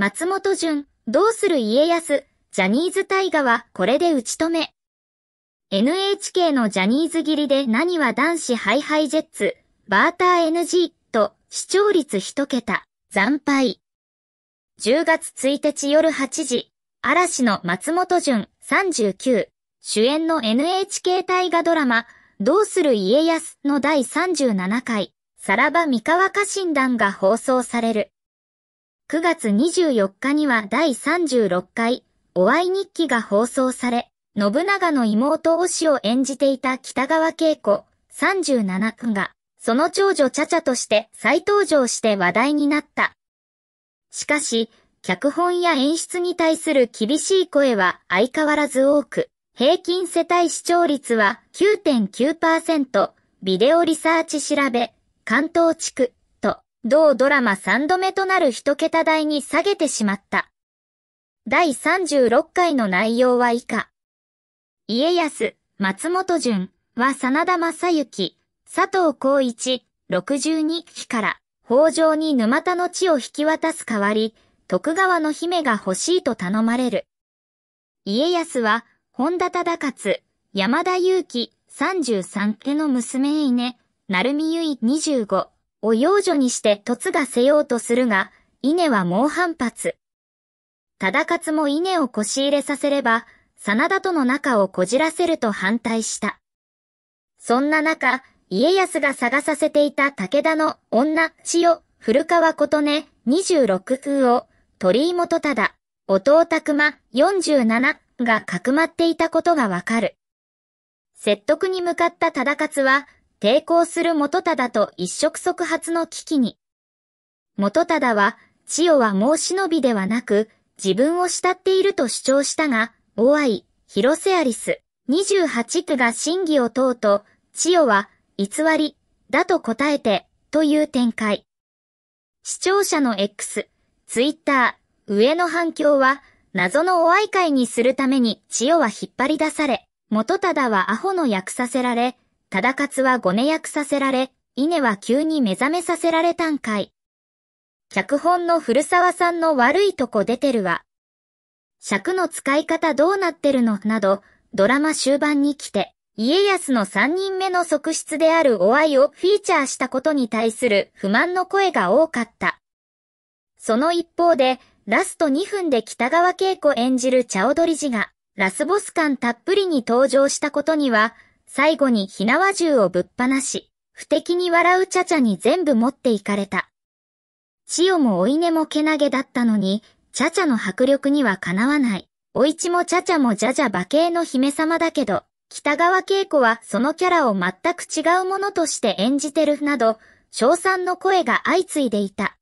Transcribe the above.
松本潤、どうする家康、ジャニーズ大河はこれで打ち止め。NHK のジャニーズ切りで何は男子ハイハイジェッツ、バーター NG と視聴率一桁、惨敗。10月1日夜8時、嵐の松本潤39、主演の NHK 大河ドラマ、どうする家康の第37回、さらば三河家診断が放送される。9月24日には第36回、お会い日記が放送され、信長の妹推しを演じていた北川景子37区が、その長女チャチャとして再登場して話題になった。しかし、脚本や演出に対する厳しい声は相変わらず多く、平均世帯視聴率は9.9%、ビデオリサーチ調べ、関東地区、同ドラマ3度目となる1桁台に下げてしまった。第36回の内容は以下。家康、松本潤は真田正幸、佐藤浩一、62期から、北条に沼田の地を引き渡す代わり、徳川の姫が欲しいと頼まれる。家康は、本田忠勝、山田裕貴、33家の娘へ稲、成海結衣25、を幼女にして嫁がせようとするが、稲は猛反発。忠勝も稲をこし入れさせれば、真田との仲をこじらせると反対した。そんな中、家康が探させていた武田の女、千代、古川琴音、二十六空を、鳥居元忠、弟拓馬、十七、がかくまっていたことがわかる。説得に向かった忠勝は、抵抗する元忠と一触即発の危機に。元忠は、千代はもう忍びではなく、自分を慕っていると主張したが、大愛、広瀬アリス、28区が審議を問うと、千代は、偽り、だと答えて、という展開。視聴者の X、ツイッター、上の反響は、謎のお愛会にするために千代は引っ張り出され、元忠はアホの訳させられ、忠勝はごね役させられ、稲は急に目覚めさせられたんかい。脚本の古沢さんの悪いとこ出てるわ。尺の使い方どうなってるのなど、ドラマ終盤に来て、家康の三人目の側室であるお愛をフィーチャーしたことに対する不満の声が多かった。その一方で、ラスト2分で北川景子演じる茶踊り寺が、ラスボス感たっぷりに登場したことには、最後に火縄銃をぶっ放し、不敵に笑うちゃちゃに全部持っていかれた。千代もお稲もけなげだったのに、ちゃちゃの迫力にはかなわない。お市もちゃちゃもじゃじゃ馬系の姫様だけど、北川景子はそのキャラを全く違うものとして演じてるなど、賞賛の声が相次いでいた。